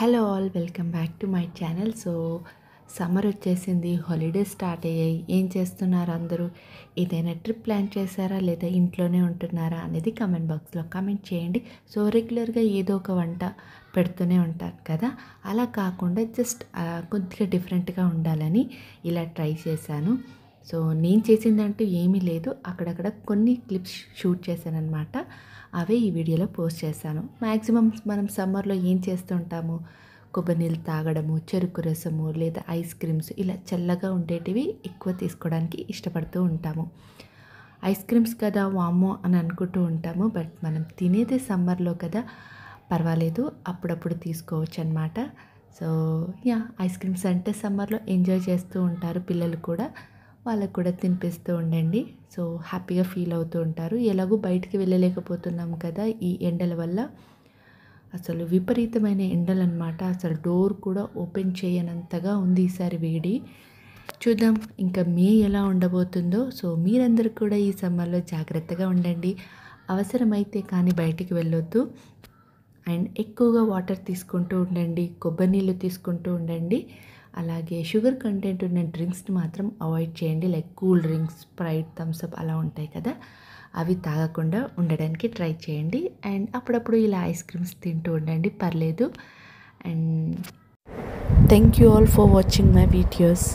hello all welcome back to my channel so summer వచ్చేసింది holiday start అయ్యాయి ఏం చేస్తున్నారు అందరూ ఏదైనా ట్రిప్ ప్లాన్ చేశారా లేదా ఇంట్లోనే ఉంటున్నారా అనేది కమెంట్ బాక్స్లో కమెంట్ చేయండి సో రెగ్యులర్గా ఏదో ఒక వంట పెడుతూనే ఉంటారు కదా అలా కాకుండా జస్ట్ కొద్దిగా డిఫరెంట్గా ఉండాలని ఇలా ట్రై చేశాను సో నేను చేసిందంటూ ఏమీ లేదు అక్కడక్కడ కొన్ని క్లిప్స్ షూట్ చేశాను అనమాట అవే ఈ వీడియోలో పోస్ట్ చేశాను మ్యాక్సిమం మనం సమ్మర్లో ఏం చేస్తుంటాము కొబ్బరి నీళ్ళు తాగడము చెరుకు రసము లేదా ఐస్ క్రీమ్స్ ఇలా చల్లగా ఉండేటివి ఎక్కువ తీసుకోవడానికి ఇష్టపడుతూ ఉంటాము ఐస్ క్రీమ్స్ కదా వామో అని అనుకుంటూ ఉంటాము బట్ మనం తినేది సమ్మర్లో కదా పర్వాలేదు అప్పుడప్పుడు తీసుకోవచ్చు అనమాట సో యా ఐస్ క్రీమ్స్ అంటే సమ్మర్లో ఎంజాయ్ చేస్తూ ఉంటారు పిల్లలు కూడా వాళ్ళకు కూడా తినిపిస్తూ ఉండండి సో హ్యాపీగా ఫీల్ అవుతూ ఉంటారు ఎలాగో బయటికి వెళ్ళలేకపోతున్నాం కదా ఈ ఎండల వల్ల అసలు విపరీతమైన ఎండలు అనమాట అసలు డోర్ కూడా ఓపెన్ చేయనంతగా ఉంది ఈసారి వేడి చూద్దాం ఇంకా మే ఎలా ఉండబోతుందో సో మీరందరూ కూడా ఈ సమ్మర్లో జాగ్రత్తగా ఉండండి అవసరమైతే కానీ బయటికి వెళ్ళొద్దు అండ్ ఎక్కువగా వాటర్ తీసుకుంటూ ఉండండి కొబ్బరి నీళ్ళు తీసుకుంటూ ఉండండి అలాగే షుగర్ కంటెంట్ ఉన్న డ్రింక్స్ని మాత్రం అవాయిడ్ చేయండి like cool drinks Sprite Thums Up అలా ఉంటాయి కదా అవి తాగకుండా ఉండడానికి ట్రై చేయండి అండ్ అప్పుడప్పుడు ఇలా ఐస్ క్రీమ్స్ తింటూ ఉండండి పర్లేదు and thank you all for watching my videos